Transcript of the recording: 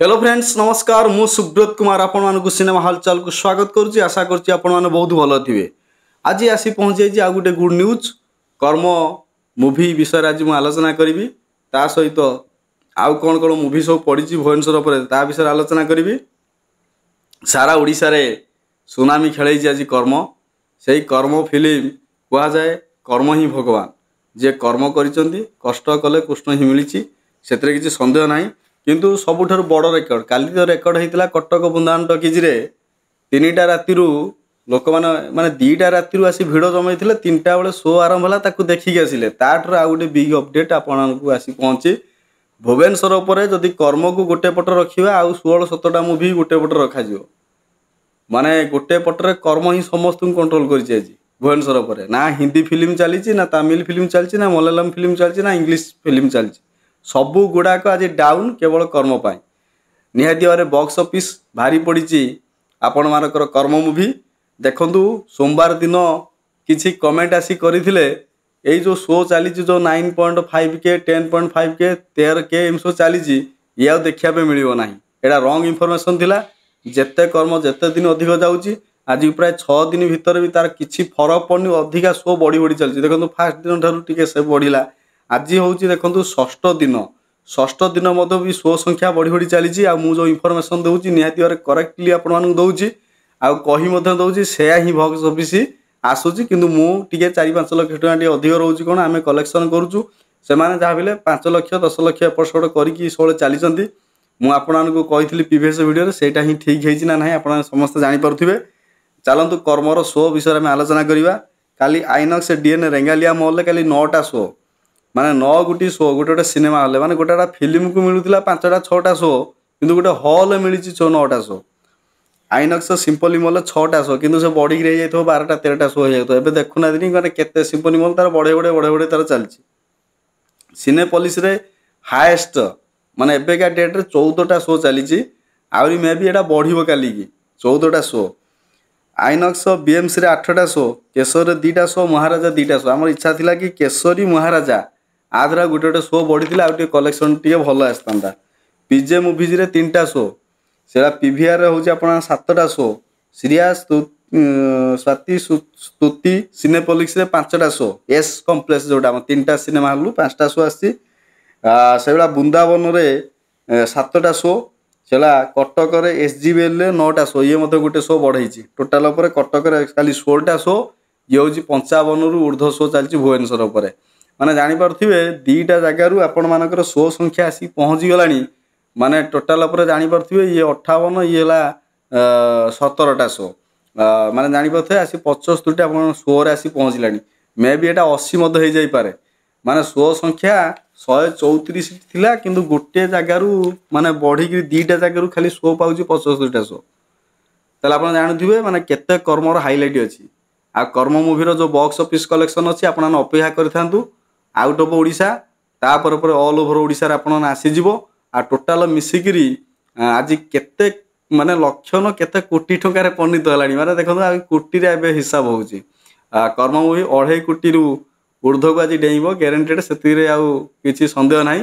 hello friends নমস্কার মু সুব্রত কুমার আপনার সিনেমা হালচাল কু স্বাগত করছি আশা করছি আপনার বহুত ভালো থাকবে আজ আসি পৌঁছাইছি আউ গোটে গুড নিউজ কর্ম মুভি বিষয়ে আজ মু আলোচনা করবি তা সহিত আউ কোণ কোণ মুভি সব পড়িছি ভুবনেশ্বর উপরে তা বিষয়ে আলোচনা করবি সারা ওড়িশার সুনামি খেলাইছি আজ কর্ম সেই কর্ম ফিল্ম কুহযায়ে কর্ম হি ভগবান যে কর্ম করছেন কষ্ট কলে কৃষ্ণ হি মিলিছি সেতরে কিছু সন্দেহ নাই କିନ୍ତୁ ସବୁଠାରୁ ବଡ଼ ରେକର୍ଡ଼ କାଲି ତ ରେକର୍ଡ଼ ହେଇଥିଲା କଟକ ବୃନ୍ଦାବନ ଟକିଜ୍ରେ ତିନିଟା ରାତିରୁ ଲୋକମାନେ ମାନେ ଦୁଇଟା ରାତିରୁ ଆସି ଭିଡ଼ ଜମେଇଥିଲେ ତିନିଟା ବେଳେ ଶୋ ଆରମ୍ଭ ହେଲା ତାକୁ ଦେଖିକି ଆସିଲେ ତାଠାରୁ ଆଉ ଗୋଟେ ବିଗ୍ ଅପଡ଼େଟ୍ ଆପଣଙ୍କୁ ଆସି ପହଞ୍ଚି ଭୁବନେଶ୍ୱର ଉପରେ ଯଦି କର୍ମକୁ ଗୋଟେ ପଟ ରଖିବା ଆଉ ଷୋହଳ ସତରଟା ମୁଭି ଗୋଟେ ପଟ ରଖାଯିବ ମାନେ ଗୋଟେ ପଟରେ କର୍ମ ହିଁ ସମସ୍ତଙ୍କୁ କଣ୍ଟ୍ରୋଲ କରିଛି ଆଜି ଭୁବନେଶ୍ୱର ଉପରେ ନା ହିନ୍ଦୀ ଫିଲ୍ମ ଚାଲିଛି ନା ତାମିଲ ଫିଲ୍ମ ଚାଲିଛି ନା ମଲୟାଲମ ଫିଲ୍ମ ଚାଲିଛି ନା ଇଂଲିଶ ଫିଲ୍ମ ଚାଲିଛି ସବୁ ଗୁଡ଼ାକ ଆଜି ଡାଉନ୍ କେବଳ କର୍ମ ପାଇଁ ନିହାତି ଭାବରେ ବକ୍ସ ଅଫିସ୍ ଭାରି ପଡ଼ିଛି ଆପଣମାନଙ୍କର କର୍ମ ମୁଭି ଦେଖନ୍ତୁ ସୋମବାର ଦିନ କିଛି କମେଣ୍ଟ ଆସି କରିଥିଲେ ଏଇ ଯେଉଁ ଶୋ ଚାଲିଛି ଯେଉଁ nine point five K ten point five K ତେର କେ ଏମିତି ସବୁ ଚାଲିଛି ଇଏ ଆଉ ଦେଖିବା ପାଇଁ ମିଳିବ ନାହିଁ ଏଇଟା ରଙ୍ଗ ଇନଫର୍ମେସନ୍ ଥିଲା ଯେତେ କର୍ମ ଯେତେ ଦିନ ଅଧିକ ଯାଉଛି ଆଜି ପ୍ରାୟ ଛଅ ଦିନ ଭିତରେ ବି ତାର କିଛି ଫରକ ପଡ଼ୁନି ଅଧିକା ଶୋ ବଢ଼ି ବଢ଼ି ଚାଲିଛି ଦେଖନ୍ତୁ ଫାର୍ଷ୍ଟ ଦିନ ଠାରୁ ଟିକେ ସେ ବଢ଼ିଲା ଆଜି ହେଉଛି ଦେଖନ୍ତୁ ଷଷ୍ଠ ଦିନ ଷଷ୍ଠ ଦିନ ମଧ୍ୟ ବି ସୋ ସଂଖ୍ୟା ବଢ଼ି ବଢ଼ି ଚାଲିଛି ଆଉ ମୁଁ ଯେଉଁ ଇନଫର୍ମେସନ୍ ଦେଉଛି ନିହାତି ଭାବରେ କରେକ୍ଟଲି ଆପଣମାନଙ୍କୁ ଦେଉଛି ଆଉ କହି ମଧ୍ୟ ଦେଉଛି ସେୟା ହିଁ ବକ୍ସ ଅଫିସ୍ ଆସୁଛି କିନ୍ତୁ ମୁଁ ଟିକେ ଚାରି ପାଞ୍ଚ ଲକ୍ଷ ଟଙ୍କା ଟିକେ ଅଧିକ ରହୁଛି କ'ଣ ଆମେ କଲେକ୍ସନ୍ କରୁଛୁ ସେମାନେ ଯାହା ବିଲେ ପାଞ୍ଚ ଲକ୍ଷ ଦଶ ଲକ୍ଷ ଏପଟ ସେପଟ କରିକି ସବୁବେଳେ ଚାଲିଛନ୍ତି ମୁଁ ଆପଣମାନଙ୍କୁ କହିଥିଲି ପ୍ରିଭିୟସ୍ ଭିଡ଼ିଓରେ ସେଇଟା ହିଁ ଠିକ୍ ହେଇଛି ନା ନାହିଁ ଆପଣମାନେ ସମସ୍ତେ ଜାଣିପାରୁଥିବେ ଚାଲନ୍ତୁ କର୍ମର ଶୋ ବିଷୟରେ ଆମେ ଆଲୋଚନା କରିବା କାଲି ଆଇନକ୍ସ ଡିଏନ୍ ରେଙ୍ଗାଲିଆ ମଲ୍ରେ କାଲି ନଅଟା ଶୋ ମାନେ ନଅ ଗୋଟି ସୋ ଗୋଟେ ଗୋଟେ ସିନେମା ହଲ୍ରେ ମାନେ ଗୋଟେ ଗୋଟେ ଫିଲ୍ମକୁ ମିଳୁଥିଲା ପାଞ୍ଚଟା ଛଅଟା ସୋ କିନ୍ତୁ ଗୋଟେ ହଲ୍ ମିଳିଛି ଛଅ ନଅଟା ସୋ ଆଇନକ୍ସ ସିମ୍ପଲି ମଲ୍ ଛଅଟା ଶୋ କିନ୍ତୁ ସେ ବଢ଼ିକି ହେଇଯାଇଥିବ ବାରଟା ତେରଟା ସୋ ହେଇଯାଉଥିବ ଏବେ ଦେଖୁନାହାନ୍ତି ମାନେ କେତେ ସିମ୍ପଲି ମଲ୍ ତାର ବଢ଼େଇ ବଢ଼େଇ ବଢ଼େଇ ବଢ଼େଇ ତାର ଚାଲିଛି ସିନେ ପଲିସିରେ ହାଏଷ୍ଟ ମାନେ ଏବେକା ଡେଟ୍ରେ ଚଉଦଟା ସୋ ଚାଲିଛି ଆହୁରି ମେ ବି ଏଇଟା ବଢ଼ିବ କାଲିକି ଚଉଦଟା ସୋ ଆଇନକ୍ସ ବିଏମ୍ସିରେ ଆଠଟା ଶୋ କେଶରରେ ଦୁଇଟା ସୋ ମହାରାଜା ଦୁଇଟା ସୋ ଆମର ଇଚ୍ଛା ଥିଲା କି କେଶରୀ ମହାରାଜା ଆ ଗୋଟେ ଗୋଟେ ଶୋ ବଢ଼ିଥିଲା ଆଉ ଟିକେ କଲେକ୍ସନ୍ ଟିକେ ଭଲ ଆସିଥାନ୍ତା ପିଜେ ମୁଭିଜ୍ରେ ତିନିଟା ଶୋ ସେଇଟା ପିଭିଆର୍ରେ ହେଉଛି ଆପଣ ସାତଟା ଶୋ ସିରିଆ ସ୍ୱାତି ସ୍ତୁତି ସିନେପଲିକ୍ସରେ ପାଞ୍ଚଟା ଶୋ ଏସ୍ କମ୍ପ୍ଲେକ୍ସ ଯେଉଁଟା ଆମ ତିନିଟା ସିନେମା ହଲ୍ରୁ ପାଞ୍ଚଟା ଶୋ ଆସିଛି ସେଗୁଡ଼ା ବୃନ୍ଦାବନରେ ସାତଟା ଶୋ ସେଟା କଟକରେ ଏସ୍ ଜି ବି ଏଲ୍ରେ ନଅଟା ଶୋ ଇଏ ମଧ୍ୟ ଗୋଟେ ଶୋ ବଢ଼େଇଛି ଟୋଟାଲ୍ ଉପରେ କଟକରେ ଖାଲି ଷୋହଳଟା ଶୋ ଇଏ ହେଉଛି ପଞ୍ଚାବନରୁ ଉର୍ଦ୍ଧ୍ୱ ଶୋ ଚାଲିଛି ଭୁବନେଶ୍ୱର ଉପରେ ମାନେ ଜାଣିପାରୁଥିବେ ଦୁଇଟା ଜାଗାରୁ ଆପଣମାନଙ୍କର ସୋ ସଂଖ୍ୟା ଆସିକି ପହଞ୍ଚିଗଲାଣି ମାନେ ଟୋଟାଲ୍ ଉପରେ ଜାଣିପାରୁଥିବେ ଇଏ ଅଠାବନ ଇଏ ହେଲା ସତରଟା ସୋ ମାନେ ଜାଣିପାରୁଥିବେ ଆସି ପଚସ୍ତରୀଟା ଆପଣ ସୋରେ ଆସି ପହଞ୍ଚିଲାଣି ମେ ବି ଏଇଟା ଅଶୀ ମଧ୍ୟ ହେଇଯାଇପାରେ ମାନେ ସୋ ସଂଖ୍ୟା ଶହେ ଚଉତିରିଶ ଥିଲା କିନ୍ତୁ ଗୋଟିଏ ଜାଗାରୁ ମାନେ ବଢ଼ିକିରି ଦୁଇଟା ଜାଗାରୁ ଖାଲି ସୋ ପାଉଛି ପଚସ୍ତରୀଟା ସୋ ତାହେଲେ ଆପଣ ଜାଣୁଥିବେ ମାନେ କେତେ କର୍ମର ହାଇଲାଇଟ୍ ଅଛି ଆଉ କର୍ମ ମୁଭିର ଯେଉଁ ବକ୍ସ ଅଫିସ୍ କଲେକ୍ସନ୍ ଅଛି ଆପଣମାନେ ଅପେକ୍ଷା କରିଥାନ୍ତୁ আউট অফ ওড়িশা তাপরে পরে অল ওভর ওড়িশার আপনার আসিযোগ আর টোটাল মিশিকি আজ কেতে মানে লক্ষণ কেতে কোটি টঙ্কার পণিত হল মানে দেখুন আগে কোটিরে এবে হিসাব হচ্ছে কর্মভূমি অঢ়াই কোটি ঊর্ধ্বক আজ ডেইব গ্যারেটেড সেতিরে আউ কিছু সন্দেহ নাই